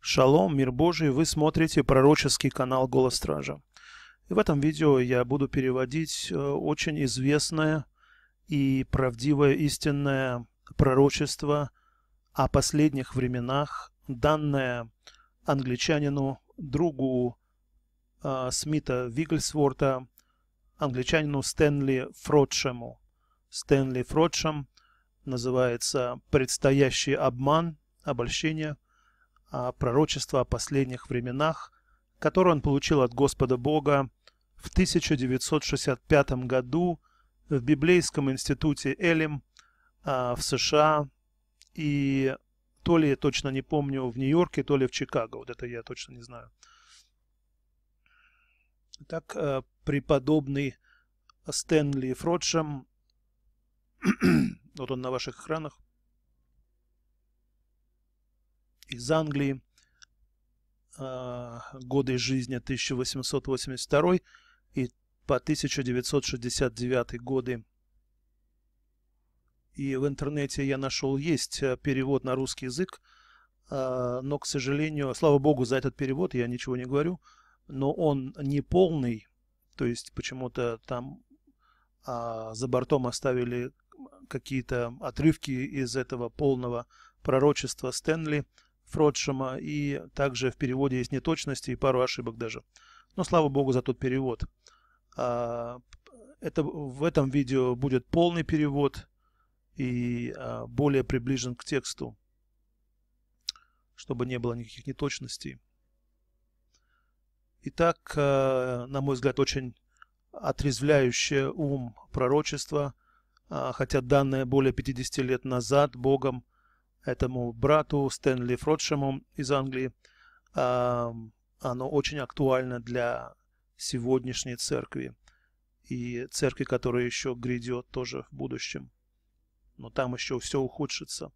Шалом, мир Божий, вы смотрите пророческий канал «Голос Стража». И в этом видео я буду переводить э, очень известное и правдивое истинное пророчество о последних временах, данное англичанину, другу э, Смита Вигельсворта, англичанину Стэнли Фродшему. Стэнли Фродшем называется «Предстоящий обман, обольщение – пророчество о последних временах, которое он получил от Господа Бога в 1965 году в Библейском институте Элем а, в США и то ли, точно не помню, в Нью-Йорке, то ли в Чикаго. Вот это я точно не знаю. Так, э, преподобный Стэнли Фродшем, вот он на ваших экранах, из Англии, а, годы жизни 1882 и по 1969 годы. И в интернете я нашел, есть э, перевод на русский язык, а, но, к сожалению, слава богу за этот перевод, я ничего не говорю, но он не полный, то есть почему-то там а, за бортом оставили какие-то отрывки из этого полного пророчества Стэнли – Фродшема, и также в переводе есть неточности и пару ошибок даже. Но слава богу за тот перевод. А, это, в этом видео будет полный перевод и а, более приближен к тексту, чтобы не было никаких неточностей. Итак, а, на мой взгляд, очень отрезвляющее ум пророчество, хотя данное более 50 лет назад Богом – этому брату Стэнли Фродшему из Англии. Оно очень актуально для сегодняшней церкви и церкви, которая еще грядет тоже в будущем. Но там еще все ухудшится.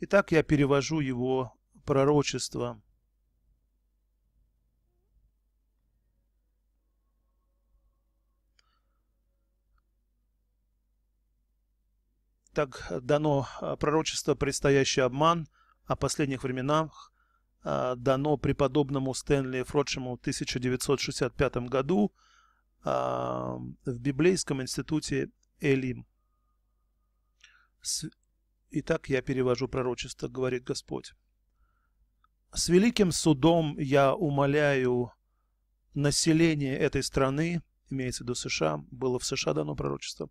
Итак, я перевожу его пророчество – так дано а, пророчество «Предстоящий обман» о последних временах, а, дано преподобному Стэнли Фродшему в 1965 году а, в Библейском институте Элим. Итак, я перевожу пророчество, говорит Господь. «С великим судом я умоляю население этой страны, имеется в виду США, было в США дано пророчество,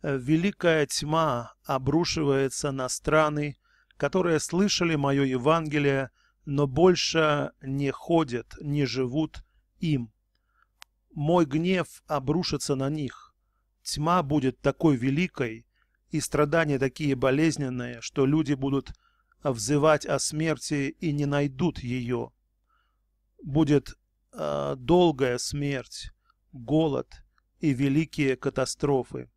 Э, великая тьма обрушивается на страны, которые слышали мое Евангелие, но больше не ходят, не живут им. Мой гнев обрушится на них. Тьма будет такой великой, и страдания такие болезненные, что люди будут взывать о смерти и не найдут ее. Будет э, долгая смерть, голод и великие катастрофы.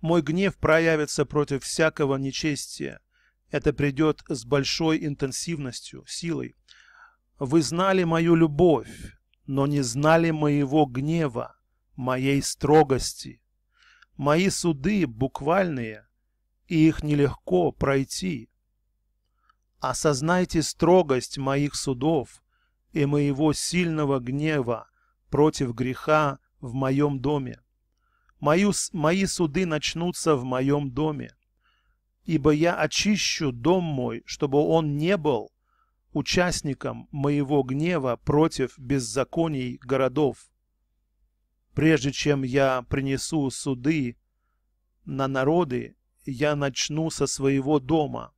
Мой гнев проявится против всякого нечестия. Это придет с большой интенсивностью, силой. Вы знали мою любовь, но не знали моего гнева, моей строгости. Мои суды буквальные, и их нелегко пройти. Осознайте строгость моих судов и моего сильного гнева против греха в моем доме. Мою, мои суды начнутся в моем доме. Ибо я очищу дом мой, чтобы он не был участником моего гнева против беззаконий городов. Прежде чем я принесу суды на народы, я начну со своего дома.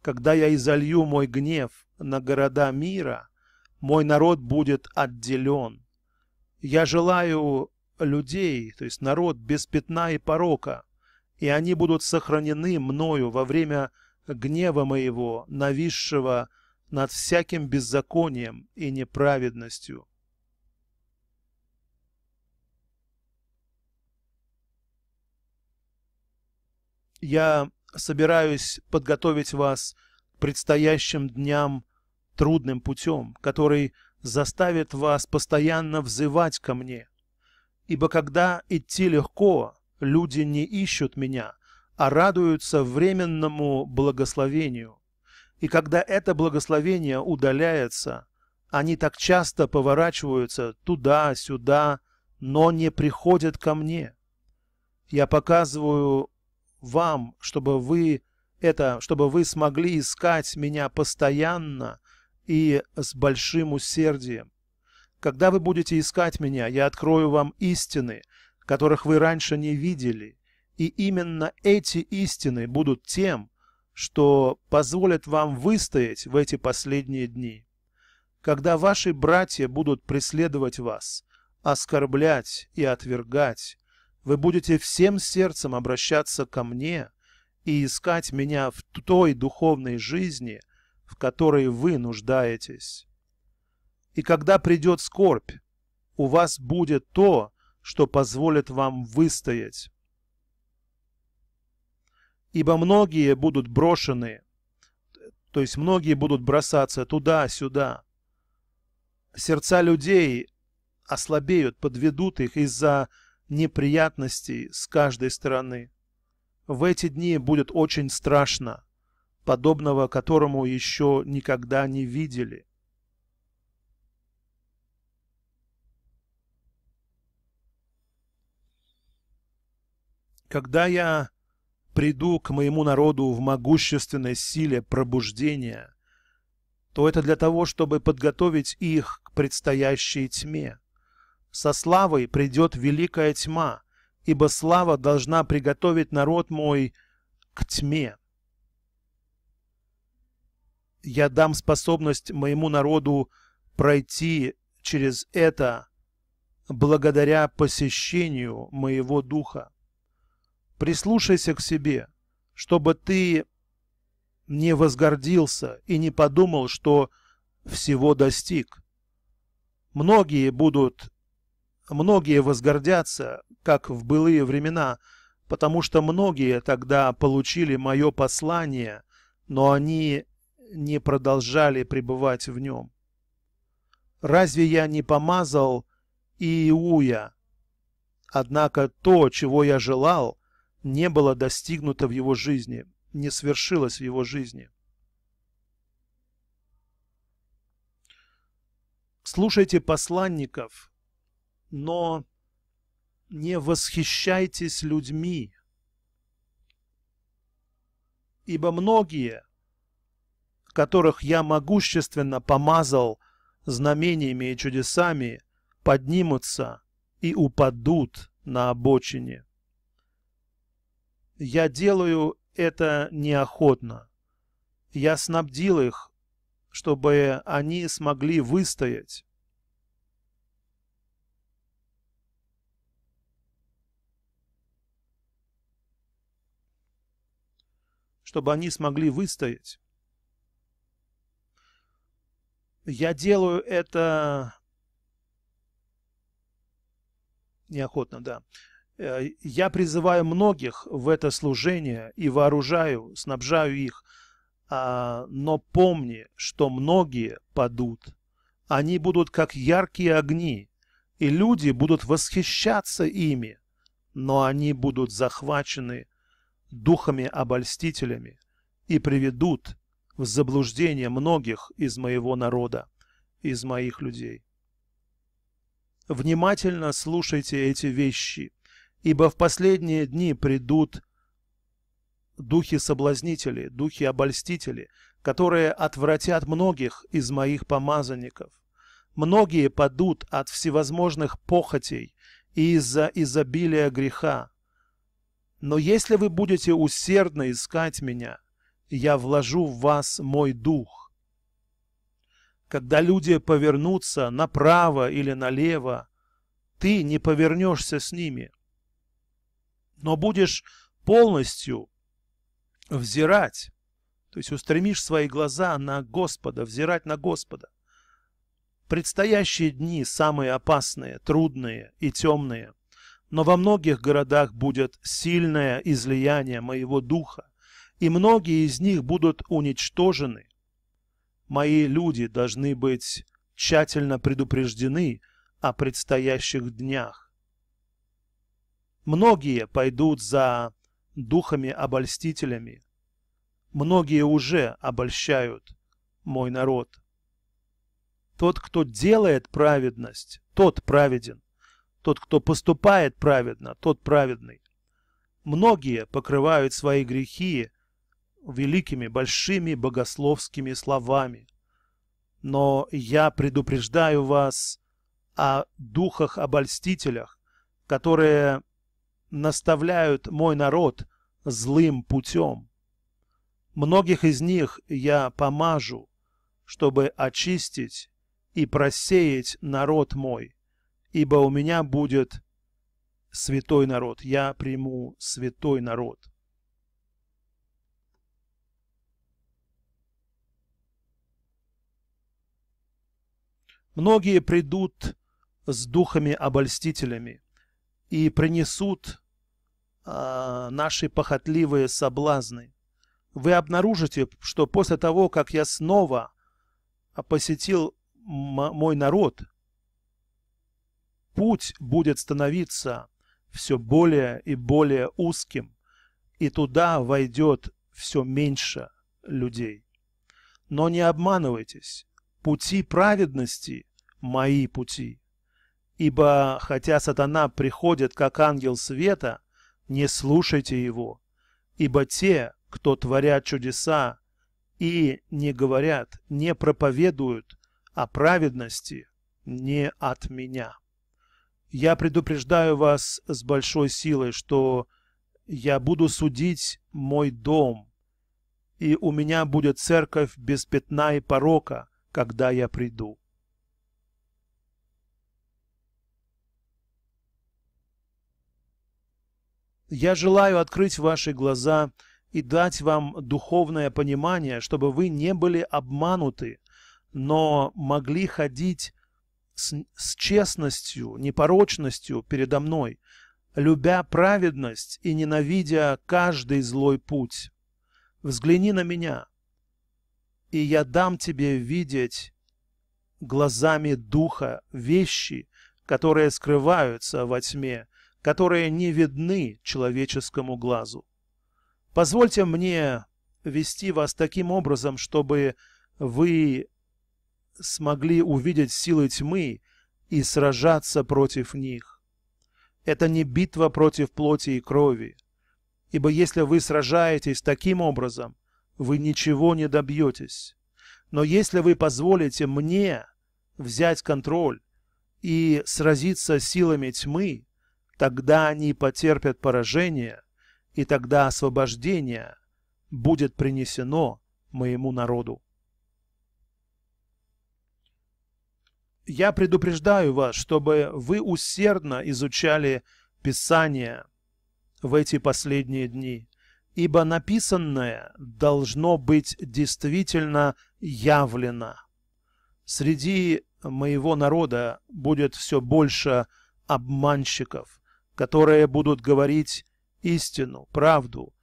Когда я изолью мой гнев на города мира, мой народ будет отделен. Я желаю людей, то есть народ без пятна и порока, и они будут сохранены мною во время гнева моего, нависшего над всяким беззаконием и неправедностью. Я собираюсь подготовить вас к предстоящим дням трудным путем, который заставит вас постоянно взывать ко мне – Ибо когда идти легко, люди не ищут меня, а радуются временному благословению. И когда это благословение удаляется, они так часто поворачиваются туда-сюда, но не приходят ко мне. Я показываю вам, чтобы вы это, чтобы вы смогли искать меня постоянно и с большим усердием. Когда вы будете искать меня, я открою вам истины, которых вы раньше не видели, и именно эти истины будут тем, что позволят вам выстоять в эти последние дни. Когда ваши братья будут преследовать вас, оскорблять и отвергать, вы будете всем сердцем обращаться ко мне и искать меня в той духовной жизни, в которой вы нуждаетесь. И когда придет скорбь, у вас будет то, что позволит вам выстоять. Ибо многие будут брошены, то есть многие будут бросаться туда-сюда. Сердца людей ослабеют, подведут их из-за неприятностей с каждой стороны. В эти дни будет очень страшно, подобного которому еще никогда не видели. Когда я приду к моему народу в могущественной силе пробуждения, то это для того, чтобы подготовить их к предстоящей тьме. Со славой придет великая тьма, ибо слава должна приготовить народ мой к тьме. Я дам способность моему народу пройти через это благодаря посещению моего духа. Прислушайся к себе, чтобы ты не возгордился и не подумал, что всего достиг. Многие будут, многие возгордятся, как в былые времена, потому что многие тогда получили мое послание, но они не продолжали пребывать в нем. Разве я не помазал Иуя? Однако то, чего я желал, не было достигнуто в его жизни, не свершилось в его жизни. Слушайте посланников, но не восхищайтесь людьми, ибо многие, которых я могущественно помазал знамениями и чудесами, поднимутся и упадут на обочине. Я делаю это неохотно. Я снабдил их, чтобы они смогли выстоять. чтобы они смогли выстоять. Я делаю это неохотно, да. Э, я призываю многих в это служение и вооружаю, снабжаю их, а, но помни, что многие падут. Они будут как яркие огни, и люди будут восхищаться ими, но они будут захвачены духами-обольстителями и приведут в заблуждение многих из моего народа, из моих людей. Внимательно слушайте эти вещи – Ибо в последние дни придут духи-соблазнители, духи-обольстители, которые отвратят многих из моих помазанников. Многие падут от всевозможных похотей и из-за изобилия греха. Но если вы будете усердно искать меня, я вложу в вас мой дух. Когда люди повернутся направо или налево, ты не повернешься с ними — но будешь полностью взирать, то есть устремишь свои глаза на Господа, взирать на Господа. Предстоящие дни самые опасные, трудные и темные, но во многих городах будет сильное излияние моего духа, и многие из них будут уничтожены. Мои люди должны быть тщательно предупреждены о предстоящих днях Многие пойдут за духами-обольстителями. Многие уже обольщают мой народ. Тот, кто делает праведность, тот праведен. Тот, кто поступает праведно, тот праведный. Многие покрывают свои грехи великими, большими богословскими словами. Но я предупреждаю вас о духах-обольстителях, которые наставляют мой народ злым путем. Многих из них я помажу, чтобы очистить и просеять народ мой, ибо у меня будет святой народ, я приму святой народ. Многие придут с духами обольстителями и принесут а, наши похотливые соблазны. Вы обнаружите, что после того, как я снова посетил мой народ, путь будет становиться все более и более узким, и туда войдет все меньше людей. Но не обманывайтесь, пути праведности – мои пути. Ибо хотя сатана приходит как ангел света, не слушайте его, ибо те, кто творят чудеса и не говорят, не проповедуют о праведности, не от меня. Я предупреждаю вас с большой силой, что я буду судить мой дом, и у меня будет церковь без пятна и порока, когда я приду. Я желаю открыть ваши глаза и дать вам духовное понимание, чтобы вы не были обмануты, но могли ходить с, с честностью, непорочностью передо мной, любя праведность и ненавидя каждый злой путь. Взгляни на меня, и я дам тебе видеть глазами духа вещи, которые скрываются во тьме, которые не видны человеческому глазу. Позвольте мне вести вас таким образом, чтобы вы смогли увидеть силы тьмы и сражаться против них. Это не битва против плоти и крови, ибо если вы сражаетесь таким образом, вы ничего не добьетесь. Но если вы позволите мне взять контроль и сразиться силами тьмы, Тогда они потерпят поражение, и тогда освобождение будет принесено моему народу. Я предупреждаю вас, чтобы вы усердно изучали Писание в эти последние дни, ибо написанное должно быть действительно явлено. Среди моего народа будет все больше обманщиков – которые будут говорить истину, правду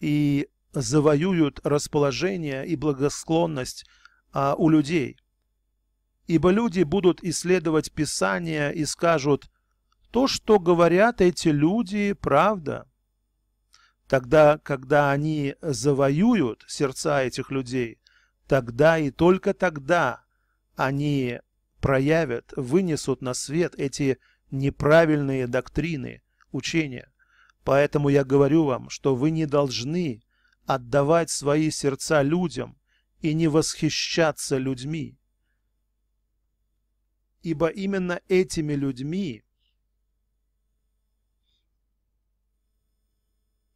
и завоюют расположение и благосклонность а, у людей. Ибо люди будут исследовать Писание и скажут, то, что говорят эти люди, правда. Тогда, когда они завоюют сердца этих людей, тогда и только тогда они проявят, вынесут на свет эти неправильные доктрины, учения. Поэтому я говорю вам, что вы не должны отдавать свои сердца людям и не восхищаться людьми. Ибо именно этими людьми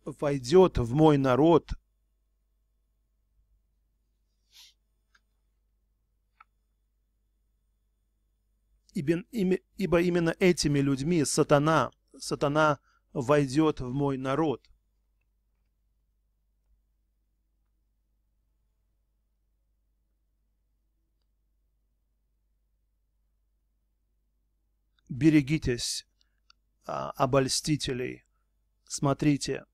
войдет в мой народ ибо именно этими людьми сатана сатана войдет в мой народ. Берегитесь а, обольстителей. Смотрите.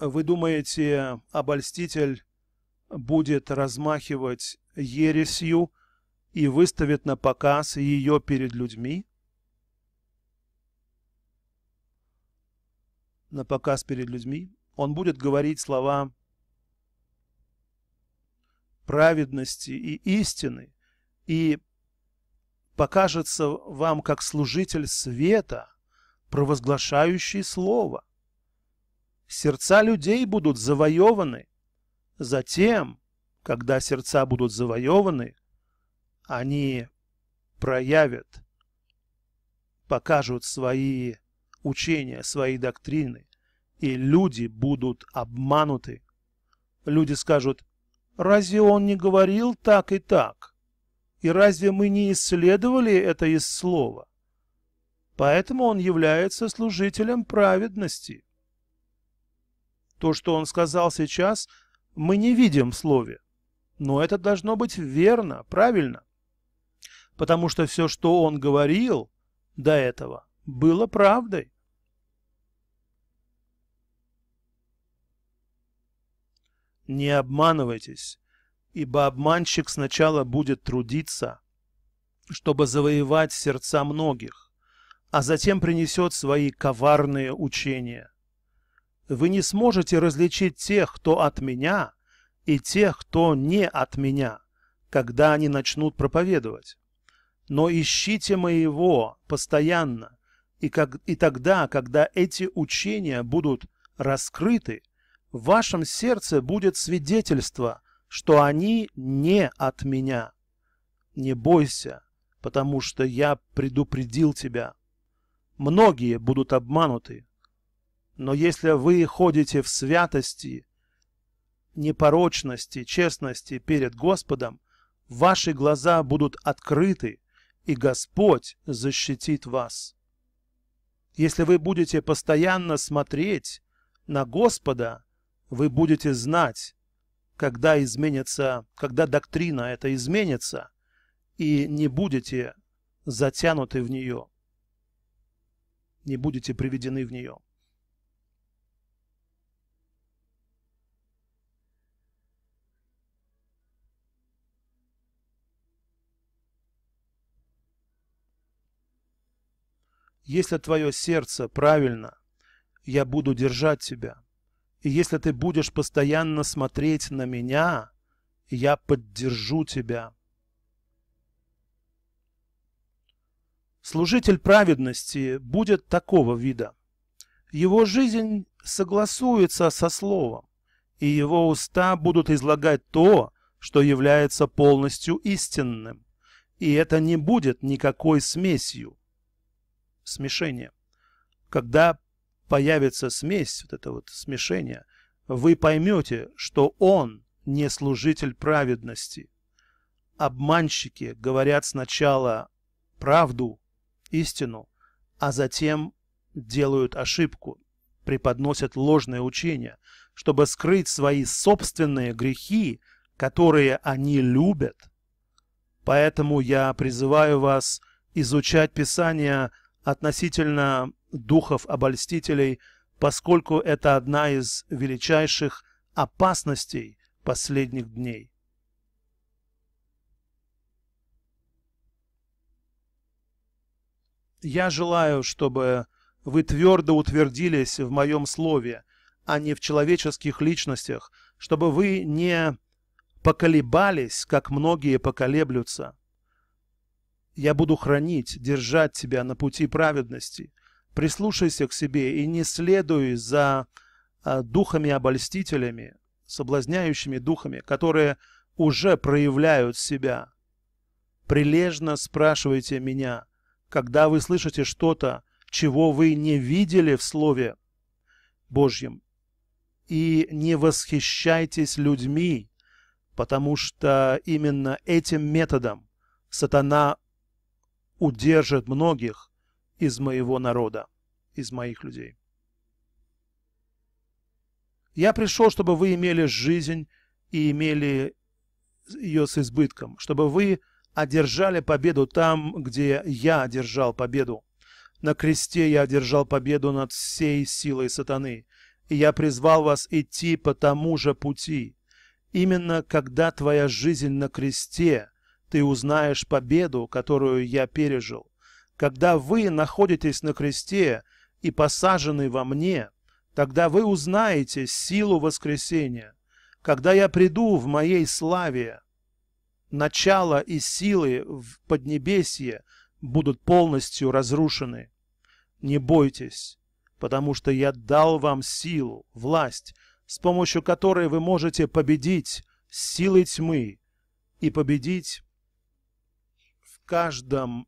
Вы думаете, обольститель будет размахивать ересью, и выставит на показ ее перед людьми? На показ перед людьми он будет говорить слова праведности и истины и покажется вам как служитель света, провозглашающий слово. Сердца людей будут завоеваны. Затем, когда сердца будут завоеваны, они проявят, покажут свои учения, свои доктрины, и люди будут обмануты. Люди скажут, разве он не говорил так и так? И разве мы не исследовали это из слова? Поэтому он является служителем праведности. То, что он сказал сейчас, мы не видим в слове. Но это должно быть верно, правильно потому что все, что он говорил до этого, было правдой. Не обманывайтесь, ибо обманщик сначала будет трудиться, чтобы завоевать сердца многих, а затем принесет свои коварные учения. Вы не сможете различить тех, кто от меня, и тех, кто не от меня, когда они начнут проповедовать но ищите моего постоянно, и, как, и тогда, когда эти учения будут раскрыты, в вашем сердце будет свидетельство, что они не от меня. Не бойся, потому что я предупредил тебя. Многие будут обмануты, но если вы ходите в святости, непорочности, честности перед Господом, ваши глаза будут открыты, и Господь защитит вас. Если вы будете постоянно смотреть на Господа, вы будете знать, когда изменится, когда доктрина эта изменится, и не будете затянуты в нее, не будете приведены в нее. Если твое сердце правильно, я буду держать тебя. И если ты будешь постоянно смотреть на меня, я поддержу тебя. Служитель праведности будет такого вида. Его жизнь согласуется со словом, и его уста будут излагать то, что является полностью истинным. И это не будет никакой смесью – смешение. Когда появится смесь, вот это вот смешение, вы поймете, что он не служитель праведности. Обманщики говорят сначала правду, истину, а затем делают ошибку, преподносят ложное учение, чтобы скрыть свои собственные грехи, которые они любят. Поэтому я призываю вас изучать Писание – относительно духов-обольстителей, поскольку это одна из величайших опасностей последних дней. Я желаю, чтобы вы твердо утвердились в моем слове, а не в человеческих личностях, чтобы вы не поколебались, как многие поколеблются. Я буду хранить, держать тебя на пути праведности. Прислушайся к себе и не следуй за а, духами-обольстителями, соблазняющими духами, которые уже проявляют себя. Прилежно спрашивайте меня, когда вы слышите что-то, чего вы не видели в Слове Божьем, и не восхищайтесь людьми, потому что именно этим методом сатана удержит многих из моего народа, из моих людей. Я пришел, чтобы вы имели жизнь и имели ее с избытком, чтобы вы одержали победу там, где я одержал победу. На кресте я одержал победу над всей силой сатаны, и я призвал вас идти по тому же пути. Именно когда твоя жизнь на кресте – ты узнаешь победу, которую я пережил. Когда вы находитесь на кресте и посажены во мне, тогда вы узнаете силу воскресения. Когда я приду в моей славе, начало и силы в Поднебесье будут полностью разрушены. Не бойтесь, потому что я дал вам силу, власть, с помощью которой вы можете победить силы тьмы и победить каждом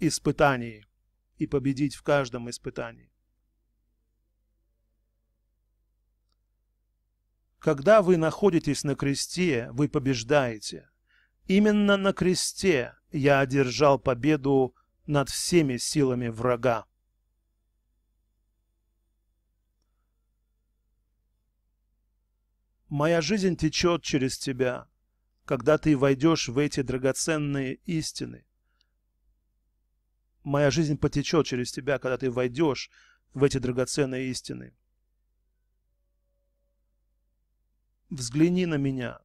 испытании и победить в каждом испытании. Когда вы находитесь на кресте, вы побеждаете. Именно на кресте я одержал победу над всеми силами врага. Моя жизнь течет через тебя, когда ты войдешь в эти драгоценные истины. Моя жизнь потечет через тебя, когда ты войдешь в эти драгоценные истины. Взгляни на меня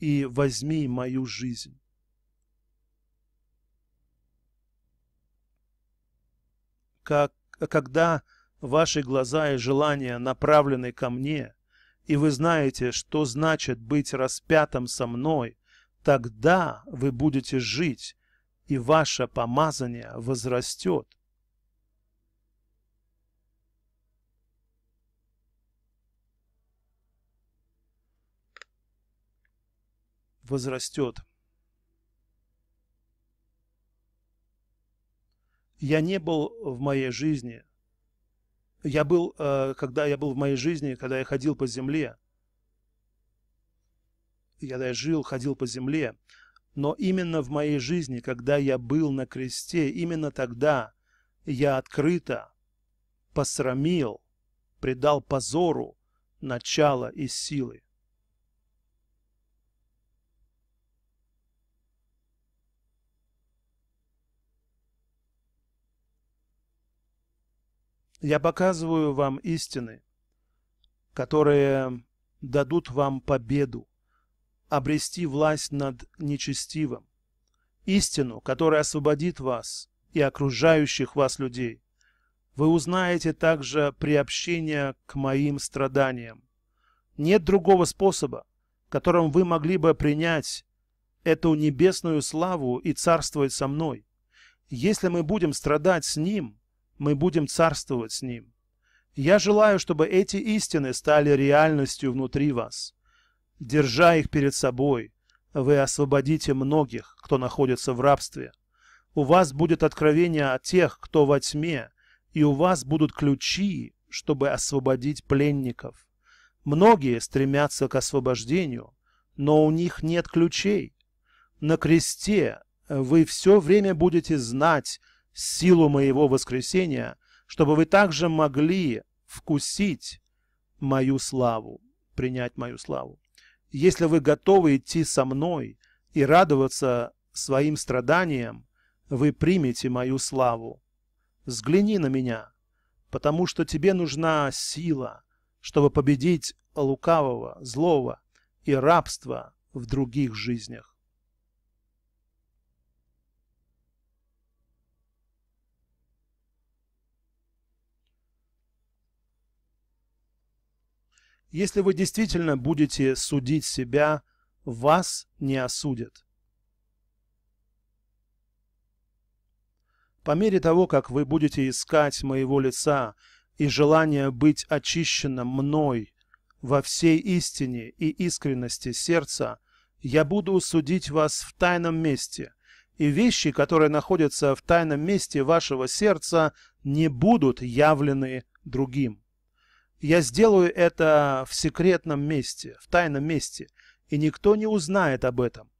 и возьми мою жизнь. Как, когда ваши глаза и желания направлены ко мне, и вы знаете, что значит быть распятым со мной, тогда вы будете жить и ваше помазание возрастет. возрастет. Я не был в моей жизни. Я был, э, когда я был в моей жизни, когда я ходил по земле. Я даже жил, ходил по земле. Но именно в моей жизни, когда я был на кресте, именно тогда я открыто посрамил, предал позору начало и силы. Я показываю вам истины, которые дадут вам победу обрести власть над нечестивым, истину, которая освободит вас и окружающих вас людей. Вы узнаете также при приобщение к моим страданиям. Нет другого способа, которым вы могли бы принять эту небесную славу и царствовать со мной. Если мы будем страдать с Ним, мы будем царствовать с Ним. Я желаю, чтобы эти истины стали реальностью внутри вас держа их перед собой, вы освободите многих, кто находится в рабстве. У вас будет откровение о тех, кто во тьме, и у вас будут ключи, чтобы освободить пленников. Многие стремятся к освобождению, но у них нет ключей. На кресте вы все время будете знать силу моего воскресения, чтобы вы также могли вкусить мою славу, принять мою славу. Если вы готовы идти со мной и радоваться своим страданиям, вы примете мою славу. Взгляни на меня, потому что тебе нужна сила, чтобы победить лукавого, злого и рабства в других жизнях. Если вы действительно будете судить себя, вас не осудят. По мере того, как вы будете искать моего лица и желание быть очищенным мной во всей истине и искренности сердца, я буду судить вас в тайном месте, и вещи, которые находятся в тайном месте вашего сердца, не будут явлены другим. Я сделаю это в секретном месте, в тайном месте, и никто не узнает об этом.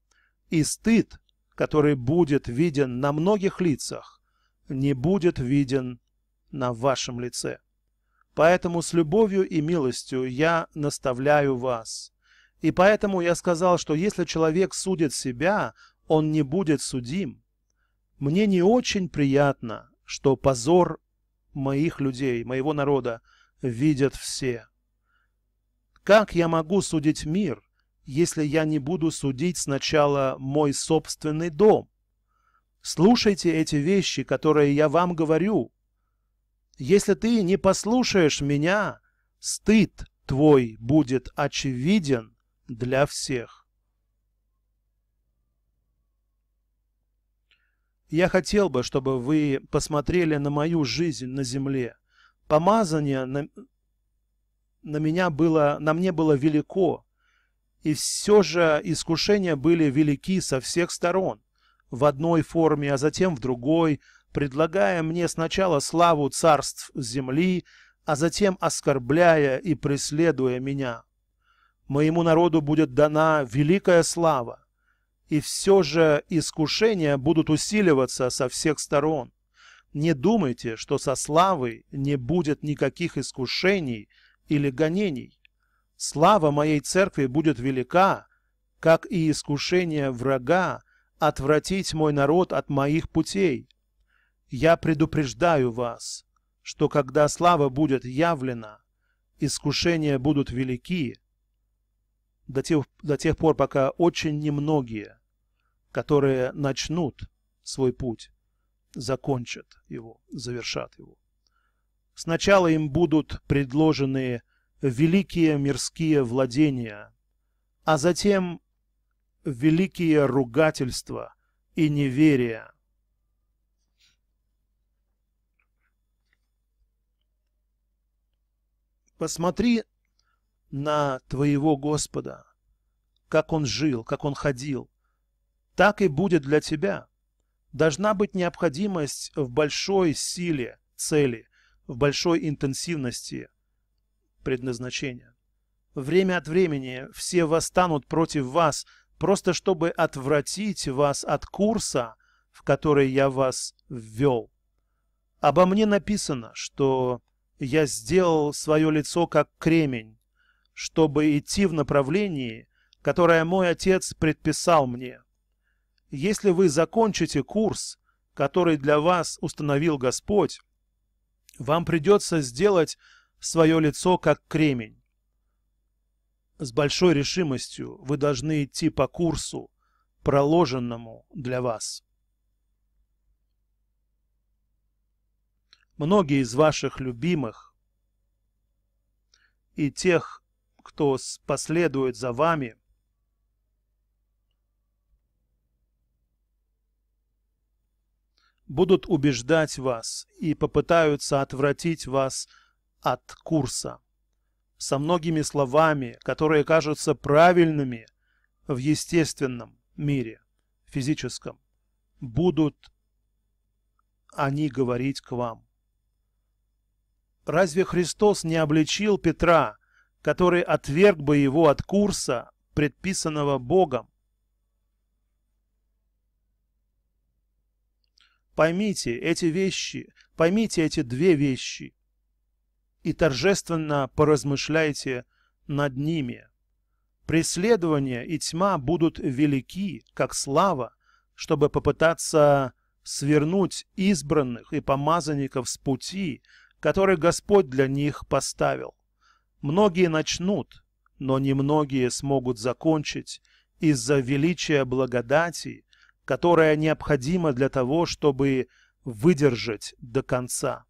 И стыд, который будет виден на многих лицах, не будет виден на вашем лице. Поэтому с любовью и милостью я наставляю вас. И поэтому я сказал, что если человек судит себя, он не будет судим. Мне не очень приятно, что позор моих людей, моего народа, видят все. Как я могу судить мир, если я не буду судить сначала мой собственный дом? Слушайте эти вещи, которые я вам говорю. Если ты не послушаешь меня, стыд твой будет очевиден для всех. Я хотел бы, чтобы вы посмотрели на мою жизнь на земле – помазание на, на меня было, на мне было велико, и все же искушения были велики со всех сторон, в одной форме, а затем в другой, предлагая мне сначала славу царств земли, а затем оскорбляя и преследуя меня. Моему народу будет дана великая слава, и все же искушения будут усиливаться со всех сторон. Не думайте, что со славой не будет никаких искушений или гонений. Слава моей церкви будет велика, как и искушение врага отвратить мой народ от моих путей. Я предупреждаю вас, что когда слава будет явлена, искушения будут велики, до тех, до тех пор, пока очень немногие, которые начнут свой путь, закончат его, завершат его. Сначала им будут предложены великие мирские владения, а затем великие ругательства и неверия. Посмотри на твоего Господа, как он жил, как он ходил. Так и будет для тебя – должна быть необходимость в большой силе цели, в большой интенсивности предназначения. Время от времени все восстанут против вас, просто чтобы отвратить вас от курса, в который я вас ввел. Обо мне написано, что я сделал свое лицо как кремень, чтобы идти в направлении, которое мой отец предписал мне. Если вы закончите курс, который для вас установил Господь, вам придется сделать свое лицо как кремень. С большой решимостью вы должны идти по курсу, проложенному для вас. Многие из ваших любимых и тех, кто последует за вами, будут убеждать вас и попытаются отвратить вас от курса. Со многими словами, которые кажутся правильными в естественном мире, физическом, будут они говорить к вам. Разве Христос не обличил Петра, который отверг бы его от курса, предписанного Богом, Поймите эти вещи, поймите эти две вещи и торжественно поразмышляйте над ними. Преследование и тьма будут велики, как слава, чтобы попытаться свернуть избранных и помазанников с пути, который Господь для них поставил. Многие начнут, но немногие смогут закончить из-за величия благодати, которая необходима для того, чтобы выдержать до конца.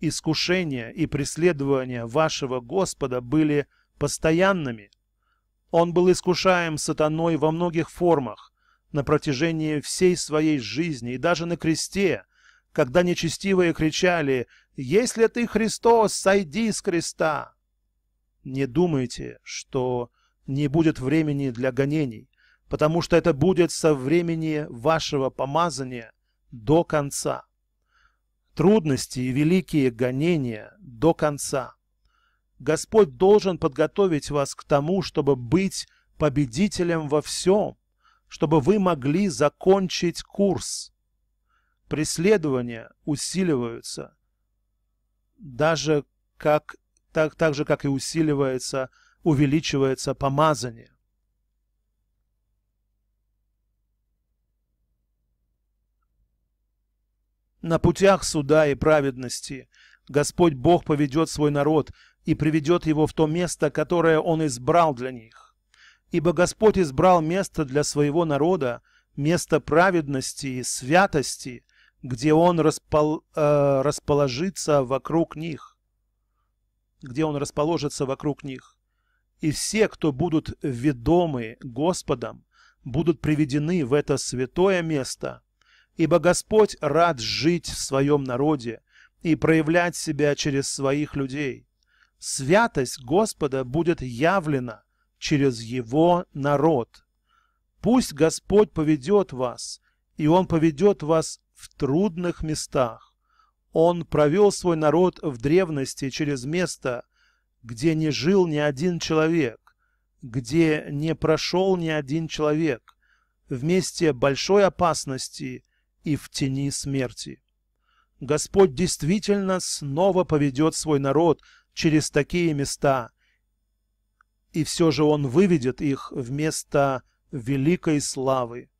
Искушения и преследования вашего Господа были постоянными. Он был искушаем сатаной во многих формах на протяжении всей своей жизни и даже на кресте, когда нечестивые кричали «Если ты Христос, сойди с креста!» Не думайте, что не будет времени для гонений потому что это будет со времени вашего помазания до конца. Трудности и великие гонения до конца. Господь должен подготовить вас к тому, чтобы быть победителем во всем, чтобы вы могли закончить курс. Преследования усиливаются, даже как, так, так же, как и усиливается, увеличивается помазание. На путях суда и праведности Господь Бог поведет свой народ и приведет его в то место, которое Он избрал для них. Ибо Господь избрал место для своего народа, место праведности и святости, где Он распол, э, расположится вокруг них. Где Он расположится вокруг них. И все, кто будут ведомы Господом, будут приведены в это святое место – Ибо Господь рад жить в своем народе и проявлять себя через своих людей. Святость Господа будет явлена через Его народ. Пусть Господь поведет вас, и Он поведет вас в трудных местах. Он провел свой народ в древности через место, где не жил ни один человек, где не прошел ни один человек, в месте большой опасности и в тени смерти. Господь действительно снова поведет свой народ через такие места, и все же Он выведет их вместо великой славы.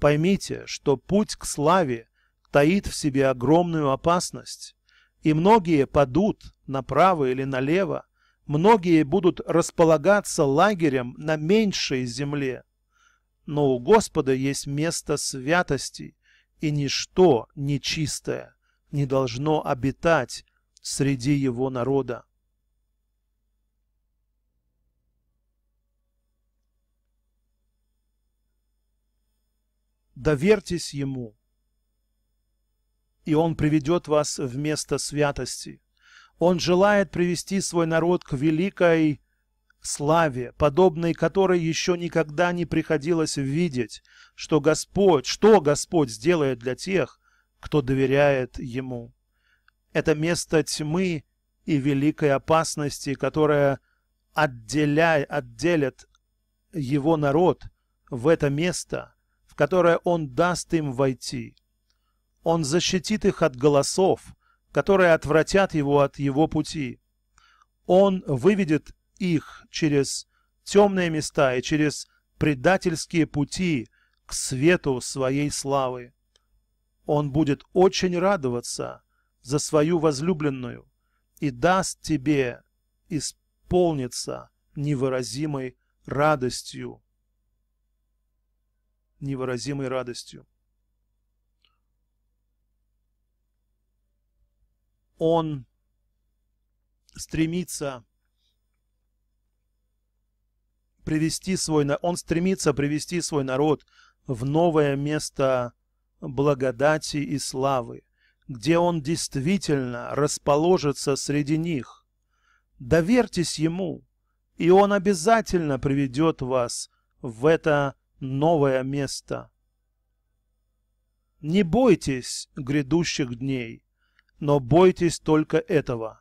Поймите, что путь к славе таит в себе огромную опасность, и многие падут направо или налево, многие будут располагаться лагерем на меньшей земле. Но у Господа есть место святости, и ничто нечистое не должно обитать среди его народа. Доверьтесь ему, и он приведет вас в место святости. Он желает привести свой народ к великой славе, подобной которой еще никогда не приходилось видеть, что Господь, что Господь сделает для тех, кто доверяет Ему. Это место тьмы и великой опасности, которая отделяй, отделит Его народ в это место, в которое Он даст им войти. Он защитит их от голосов, которые отвратят его от его пути. Он выведет их через темные места и через предательские пути к свету своей славы. Он будет очень радоваться за свою возлюбленную и даст тебе исполниться невыразимой радостью. Невыразимой радостью. Он стремится привести свой, он стремится привести свой народ в новое место благодати и славы, где он действительно расположится среди них. Доверьтесь ему, и он обязательно приведет вас в это новое место. Не бойтесь грядущих дней, но бойтесь только этого,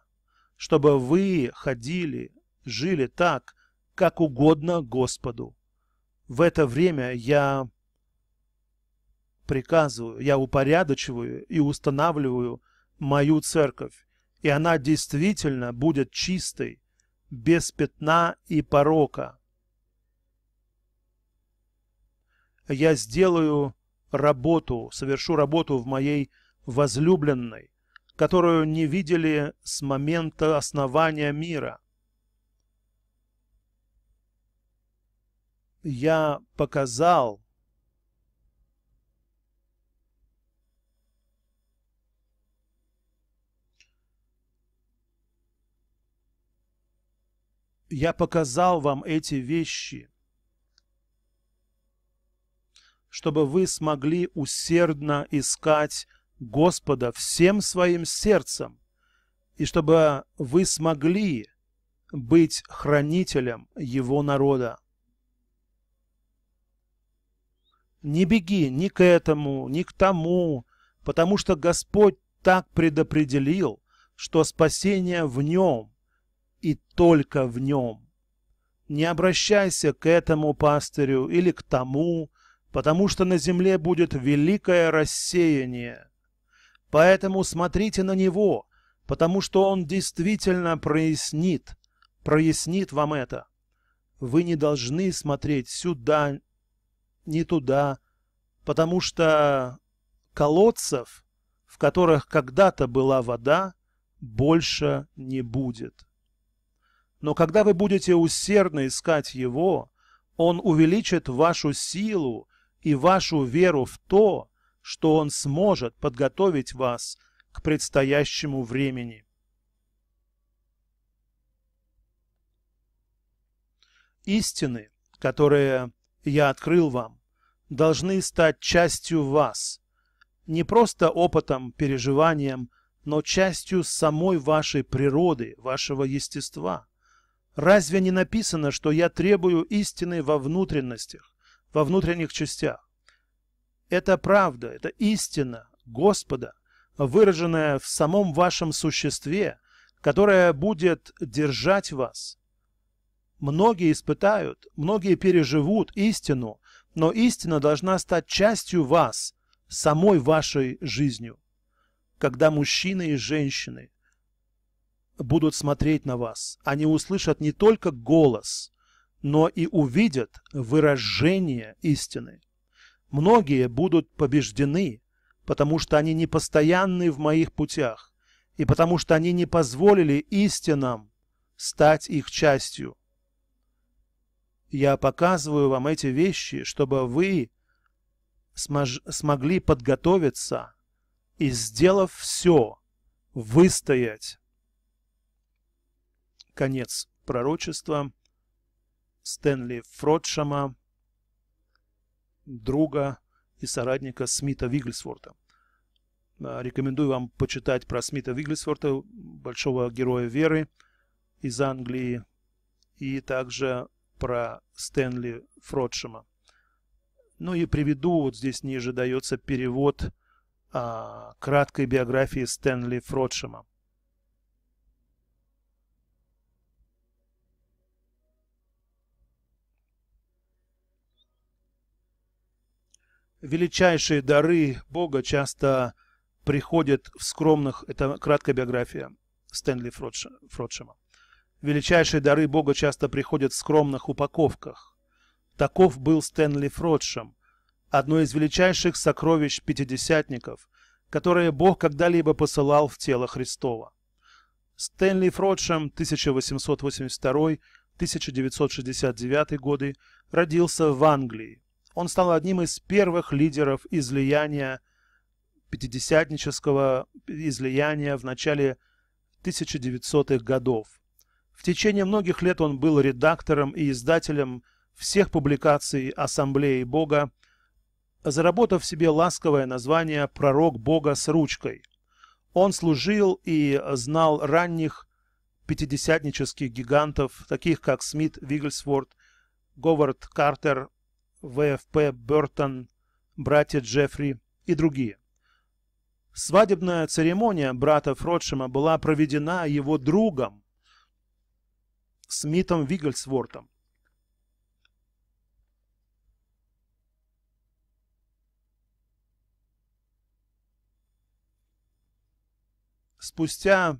чтобы вы ходили, жили так, как угодно Господу. В это время я приказываю, я упорядочиваю и устанавливаю мою церковь, и она действительно будет чистой, без пятна и порока. Я сделаю работу, совершу работу в моей возлюбленной, которую не видели с момента основания мира. я показал я показал вам эти вещи, чтобы вы смогли усердно искать Господа всем своим сердцем, и чтобы вы смогли быть хранителем Его народа. Не беги ни к этому, ни к тому, потому что Господь так предопределил, что спасение в Нем и только в Нем. Не обращайся к этому пастырю или к тому, потому что на земле будет великое рассеяние. Поэтому смотрите на Него, потому что Он действительно прояснит, прояснит вам это. Вы не должны смотреть сюда не туда, потому что колодцев, в которых когда-то была вода, больше не будет. Но когда вы будете усердно искать Его, Он увеличит вашу силу и вашу веру в то, что Он сможет подготовить вас к предстоящему времени. Истины, которые я открыл вам, должны стать частью вас, не просто опытом, переживанием, но частью самой вашей природы, вашего естества. Разве не написано, что я требую истины во внутренностях, во внутренних частях? Это правда, это истина Господа, выраженная в самом вашем существе, которая будет держать вас, Многие испытают, многие переживут истину, но истина должна стать частью вас, самой вашей жизнью. Когда мужчины и женщины будут смотреть на вас, они услышат не только голос, но и увидят выражение истины. Многие будут побеждены, потому что они непостоянны в моих путях, и потому что они не позволили истинам стать их частью. Я показываю вам эти вещи, чтобы вы смож- смогли подготовиться и, сделав все, выстоять. Конец пророчества Стэнли Фродшама, друга и соратника Смита Вигельсворта. Э, рекомендую вам почитать про Смита Вигельсворта, большого героя веры из Англии, и также про Стэнли Фродшема. Ну и приведу, вот здесь ниже дается перевод а, краткой биографии Стэнли Фродшема. величайшие дары Бога часто приходят в скромных, это краткая биография Стэнли Фродшема, Величайшие дары Бога часто приходят в скромных упаковках. Таков был Стэнли Фродшем, одно из величайших сокровищ пятидесятников, которое Бог когда-либо посылал в тело Христова. Стэнли Фродшем 1882-1969 годы родился в Англии. Он стал одним из первых лидеров излияния пятидесятнического излияния в начале 1900-х годов. В течение многих лет он был редактором и издателем всех публикаций Ассамблеи Бога, заработав себе ласковое название «Пророк Бога с ручкой». Он служил и знал ранних пятидесятнических гигантов, таких как Смит, Вигельсворт, Говард Картер, ВФП Бертон, братья Джеффри и другие. Свадебная церемония брата Ротшема была проведена его другом, Смитом Вигельсвортом. Спустя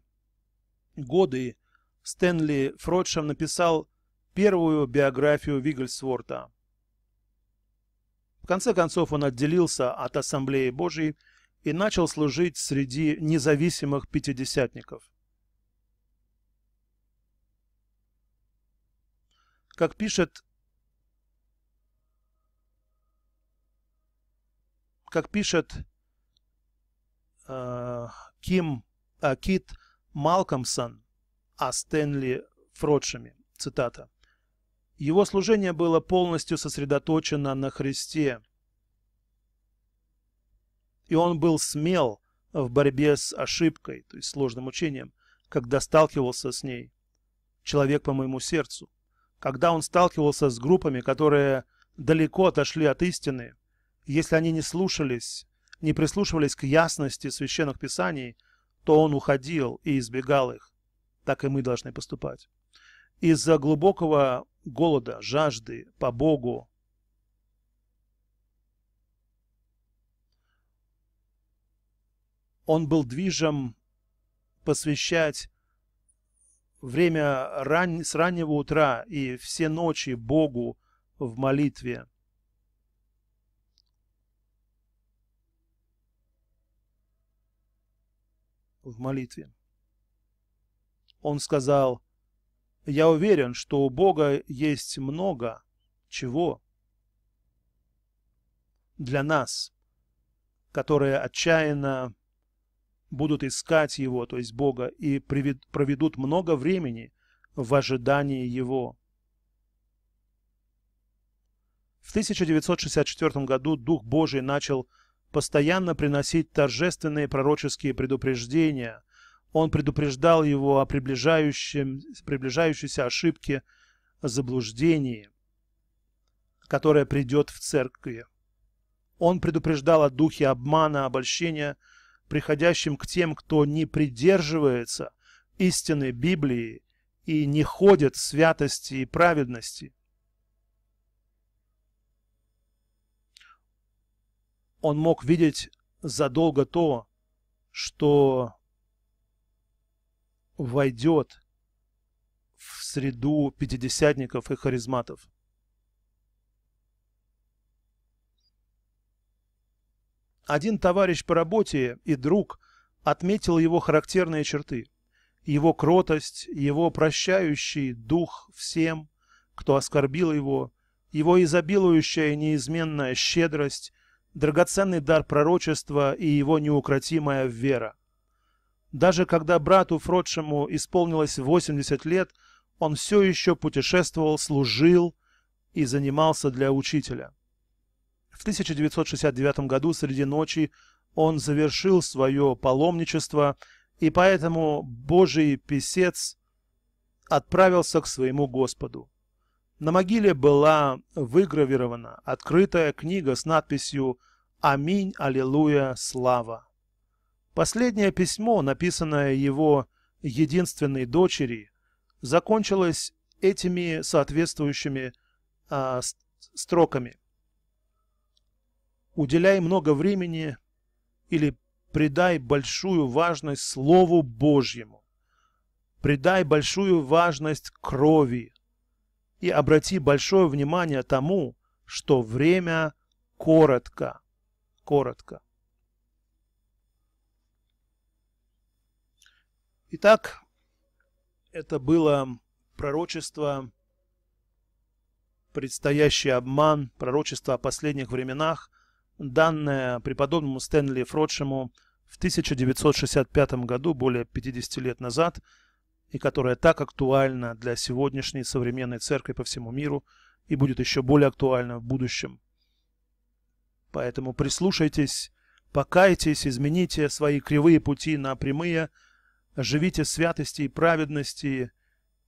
годы Стэнли Фродшем написал первую биографию Вигельсворта. В конце концов он отделился от Ассамблеи Божией и начал служить среди независимых пятидесятников. как пишет как пишет э, Ким э, Кит Малкомсон о Стэнли Фродшеме, цитата, «Его служение было полностью сосредоточено на Христе, и он был смел в борьбе с ошибкой, то есть сложным учением, когда сталкивался с ней. Человек по моему сердцу когда он сталкивался с группами, которые далеко отошли от истины, если они не слушались, не прислушивались к ясности священных писаний, то он уходил и избегал их. Так и мы должны поступать. Из-за глубокого голода, жажды по Богу, он был движим посвящать время ран... с раннего утра и все ночи Богу в молитве. В молитве. Он сказал, «Я уверен, что у Бога есть много чего для нас, которые отчаянно будут искать Его, то есть Бога, и проведут много времени в ожидании Его. В 1964 году Дух Божий начал постоянно приносить торжественные пророческие предупреждения. Он предупреждал его о приближающейся ошибке, заблуждении, которое придет в церкви. Он предупреждал о духе обмана, обольщения – приходящим к тем, кто не придерживается истины Библии и не ходит в святости и праведности. Он мог видеть задолго то, что войдет в среду пятидесятников и харизматов. Один товарищ по работе и друг отметил его характерные черты. Его кротость, его прощающий дух всем, кто оскорбил его, его изобилующая неизменная щедрость, драгоценный дар пророчества и его неукротимая вера. Даже когда брату Фродшему исполнилось 80 лет, он все еще путешествовал, служил и занимался для учителя. В 1969 году среди ночи он завершил свое паломничество, и поэтому Божий писец отправился к своему Господу. На могиле была выгравирована открытая книга с надписью «Аминь, Аллилуйя, Слава». Последнее письмо, написанное его единственной дочери, закончилось этими соответствующими а, строками уделяй много времени или придай большую важность Слову Божьему, придай большую важность крови и обрати большое внимание тому, что время коротко, коротко. Итак, это было пророчество, предстоящий обман, пророчество о последних временах – данное преподобному Стэнли Фродшему в 1965 году, более 50 лет назад, и которая так актуальна для сегодняшней современной церкви по всему миру и будет еще более актуальна в будущем. Поэтому прислушайтесь, покайтесь, измените свои кривые пути на прямые, живите святости и праведности,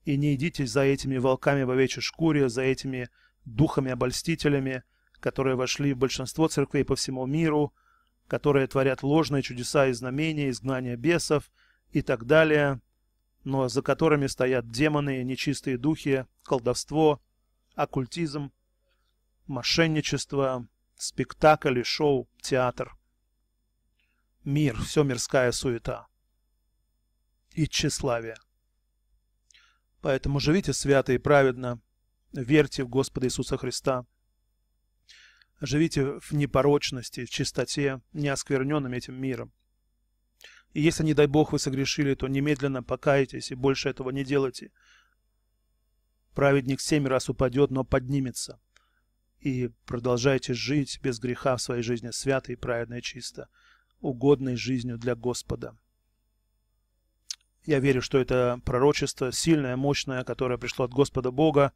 и не идите за этими волками в овечьей шкуре, за этими духами-обольстителями – которые вошли в большинство церквей по всему миру, которые творят ложные чудеса и знамения, изгнания бесов и так далее, но за которыми стоят демоны, нечистые духи, колдовство, оккультизм, мошенничество, спектакль и шоу, театр. Мир, все мирская суета и тщеславие. Поэтому живите свято и праведно, верьте в Господа Иисуса Христа – живите в непорочности, в чистоте, не оскверненным этим миром. И если, не дай Бог, вы согрешили, то немедленно покайтесь и больше этого не делайте. Праведник семь раз упадет, но поднимется. И продолжайте жить без греха в своей жизни свято и праведно и чисто, угодной жизнью для Господа. Я верю, что это пророчество сильное, мощное, которое пришло от Господа Бога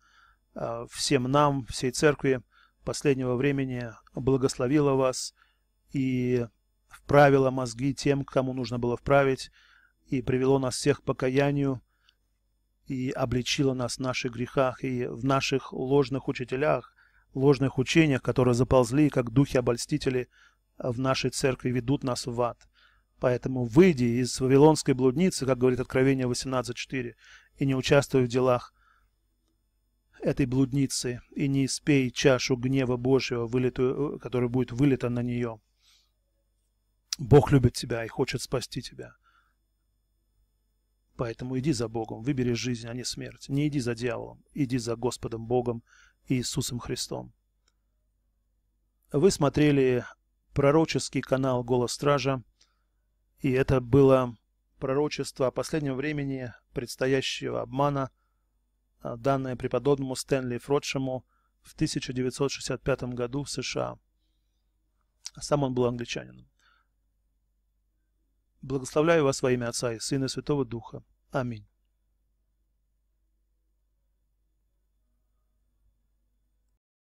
а, всем нам, всей церкви – последнего времени благословила вас и вправила мозги тем, кому нужно было вправить, и привело нас всех к покаянию, и обличило нас в наших грехах и в наших ложных учителях, ложных учениях, которые заползли, как духи-обольстители в нашей церкви, ведут нас в ад. Поэтому выйди из вавилонской блудницы, как говорит Откровение 18.4, и не участвуй в делах этой блудницы и не испей чашу гнева Божьего, вылитую, э, которая будет вылита на нее. Бог любит тебя и хочет спасти тебя. Поэтому иди за Богом, выбери жизнь, а не смерть. Не иди за дьяволом, иди за Господом Богом и Иисусом Христом. Вы смотрели пророческий канал «Голос Стража», и это было пророчество о последнем времени предстоящего обмана – а, данное преподобному Стэнли Фродшему в 1965 году в США. А сам он был англичанином. Благословляю вас во имя Отца и Сына и Святого Духа. Аминь.